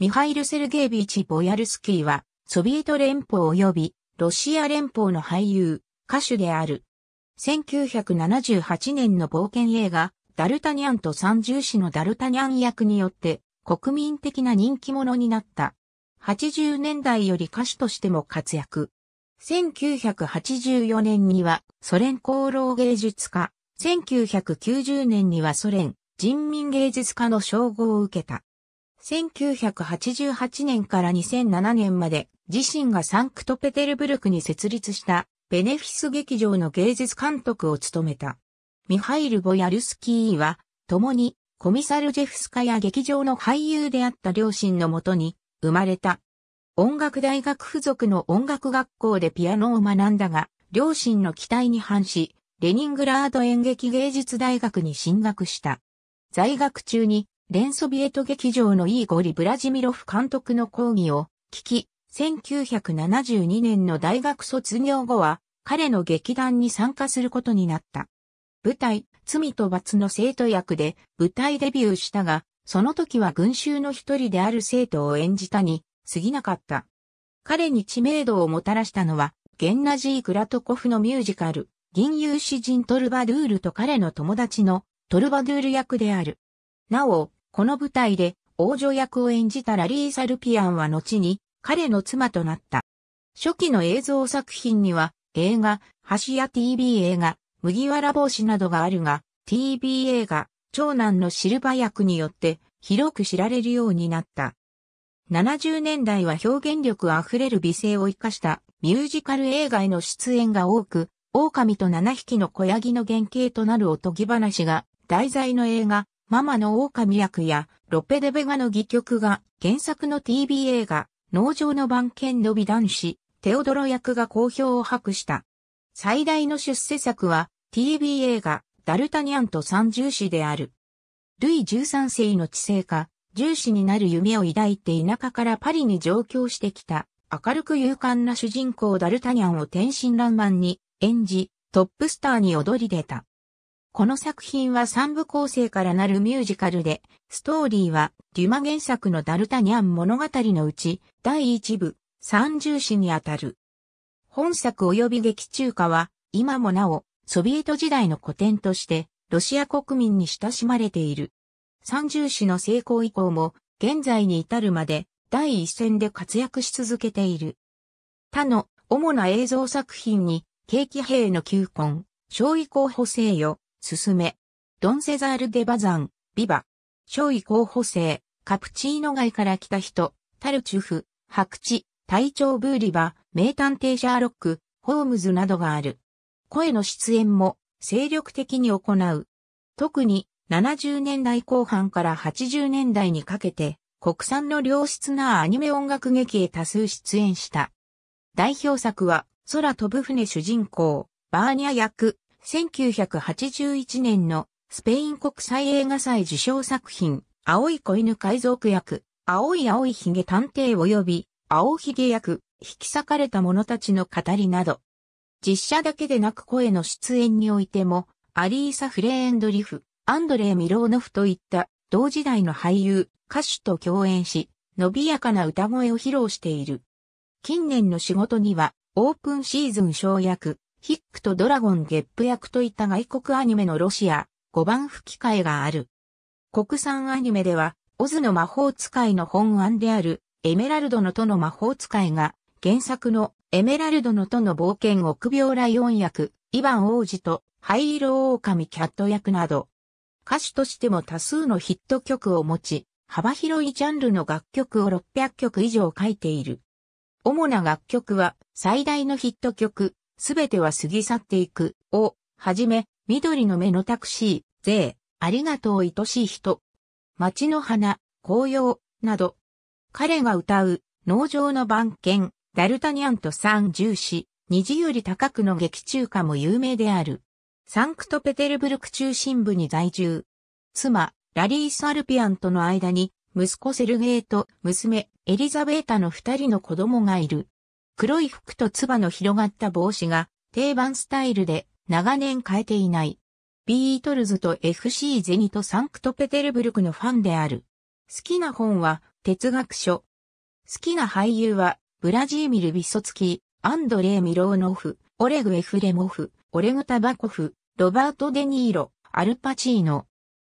ミハイル・セルゲービーチ・ボヤルスキーは、ソビエト連邦及びロシア連邦の俳優、歌手である。1978年の冒険映画、ダルタニャンと三重士のダルタニャン役によって、国民的な人気者になった。80年代より歌手としても活躍。1984年にはソ連功労芸術家、1990年にはソ連人民芸術家の称号を受けた。1988年から2007年まで自身がサンクトペテルブルクに設立したベネフィス劇場の芸術監督を務めた。ミハイル・ボヤルスキーは共にコミサルジェフスカや劇場の俳優であった両親のもとに生まれた。音楽大学付属の音楽学校でピアノを学んだが、両親の期待に反し、レニングラード演劇芸術大学に進学した。在学中に連ソビエト劇場のイーゴリ・ブラジミロフ監督の講義を聞き、1972年の大学卒業後は、彼の劇団に参加することになった。舞台、罪と罰の生徒役で舞台デビューしたが、その時は群衆の一人である生徒を演じたに過ぎなかった。彼に知名度をもたらしたのは、ゲンナジー・グラトコフのミュージカル、銀融詩人トルバドゥールと彼の友達のトルバドゥール役である。なお、この舞台で王女役を演じたラリー・サルピアンは後に彼の妻となった。初期の映像作品には映画、橋や TV 映画、麦わら帽子などがあるが、TV 映画、長男のシルバ役によって広く知られるようになった。70年代は表現力あふれる美声を生かしたミュージカル映画への出演が多く、狼と七匹の小ヤギの原型となるおとぎ話が題材の映画、ママの狼役やロペデベガの戯曲が原作の TV 映画、農場の番犬の美男子、テオドロ役が好評を博した。最大の出世作は TV 映画、ダルタニャンと三重子である。ルイ13世の知性化、重視になる夢を抱いて田舎からパリに上京してきた、明るく勇敢な主人公ダルタニャンを天真爛漫に演じ、トップスターに躍り出た。この作品は三部構成からなるミュージカルで、ストーリーはデュマ原作のダルタニャン物語のうち第一部三重詩にあたる。本作及び劇中歌は今もなおソビエト時代の古典としてロシア国民に親しまれている。三重詩の成功以降も現在に至るまで第一線で活躍し続けている。他の主な映像作品に、景気兵の球婚、小意候補正。よ、進め。ドンセザール・デ・バザン、ビバ。少尉候補生、カプチーノ街から来た人、タルチュフ、白地、隊長ブーリバ、名探偵シャーロック、ホームズなどがある。声の出演も精力的に行う。特に70年代後半から80年代にかけて国産の良質なアニメ音楽劇へ多数出演した。代表作は空飛ぶ船主人公、バーニャ役、1981年のスペイン国際映画祭受賞作品、青い子犬海賊役、青い青い髭探偵及び、青髭役、引き裂かれた者たちの語りなど、実写だけでなく声の出演においても、アリーサ・フレーンドリフ、アンドレー・ミローノフといった同時代の俳優、歌手と共演し、伸びやかな歌声を披露している。近年の仕事には、オープンシーズン小役、ヒックとドラゴンゲップ役といった外国アニメのロシア5番吹き替えがある。国産アニメでは、オズの魔法使いの本案である、エメラルドの都の魔法使いが、原作のエメラルドの都の冒険臆病ライオン役、イヴァン王子と灰色狼キャット役など、歌手としても多数のヒット曲を持ち、幅広いジャンルの楽曲を600曲以上書いている。主な楽曲は最大のヒット曲、すべては過ぎ去っていく、を、はじめ、緑の目のタクシー、ぜい、ありがとう愛しい人。街の花、紅葉、など。彼が歌う、農場の番犬、ダルタニャンと三重視、虹より高くの劇中歌も有名である。サンクトペテルブルク中心部に在住。妻、ラリース・アルピアンとの間に、息子セルゲーと娘、エリザベータの二人の子供がいる。黒い服と唾の広がった帽子が定番スタイルで長年変えていない。ビートルズと FC ゼニとサンクトペテルブルクのファンである。好きな本は哲学書。好きな俳優はブラジーミル・ビソツキー、アンドレイ・ミローノフ、オレグ・エフレモフ、オレグ・タバコフ、ロバート・デ・ニーロ、アルパチーノ。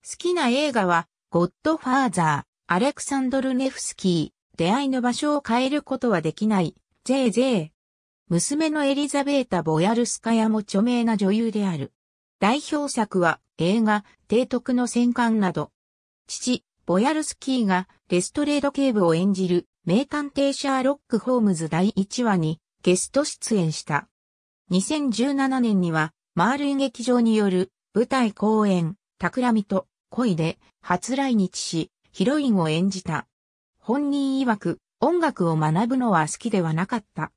好きな映画は、ゴッドファーザー、アレクサンドル・ネフスキー、出会いの場所を変えることはできない、ぜいぜい。娘のエリザベータ・ボヤルスカヤも著名な女優である。代表作は映画、提督の戦艦など。父、ボヤルスキーがレストレード警部を演じる名探偵シャーロック・ホームズ第1話にゲスト出演した。2017年にはマールイ劇場による舞台公演、企みと恋で初来日し、ヒロインを演じた。本人曰く、音楽を学ぶのは好きではなかった。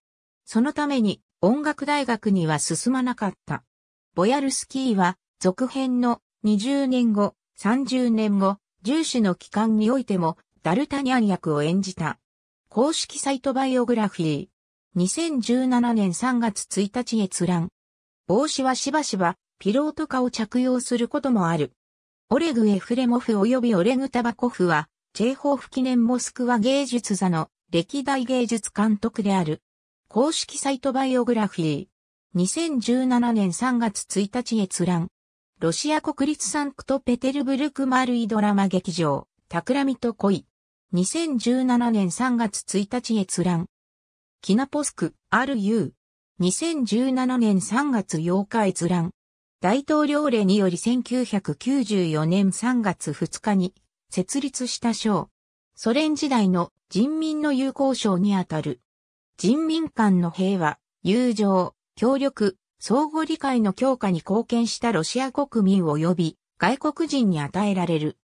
そのために音楽大学には進まなかった。ボヤルスキーは続編の20年後、30年後、重視の期間においてもダルタニャン役を演じた。公式サイトバイオグラフィー。2017年3月1日閲覧。帽子はしばしばピローとかを着用することもある。オレグ・エフレモフ及びオレグ・タバコフはチェーホーフ記念モスクワ芸術座の歴代芸術監督である。公式サイトバイオグラフィー。2017年3月1日閲覧。ロシア国立サンクトペテルブルク丸いドラマ劇場、企みと恋。2017年3月1日閲覧。キナポスク、RU。2017年3月8日閲覧。大統領令により1994年3月2日に設立した省。ソ連時代の人民の友好省にあたる。人民間の平和、友情、協力、相互理解の強化に貢献したロシア国民及び外国人に与えられる。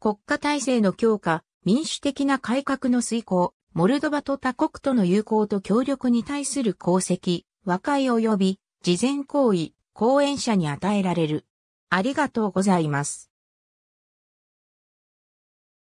国家体制の強化、民主的な改革の遂行、モルドバと他国との友好と協力に対する功績、和解及び、事前行為、講演者に与えられる。ありがとうございます。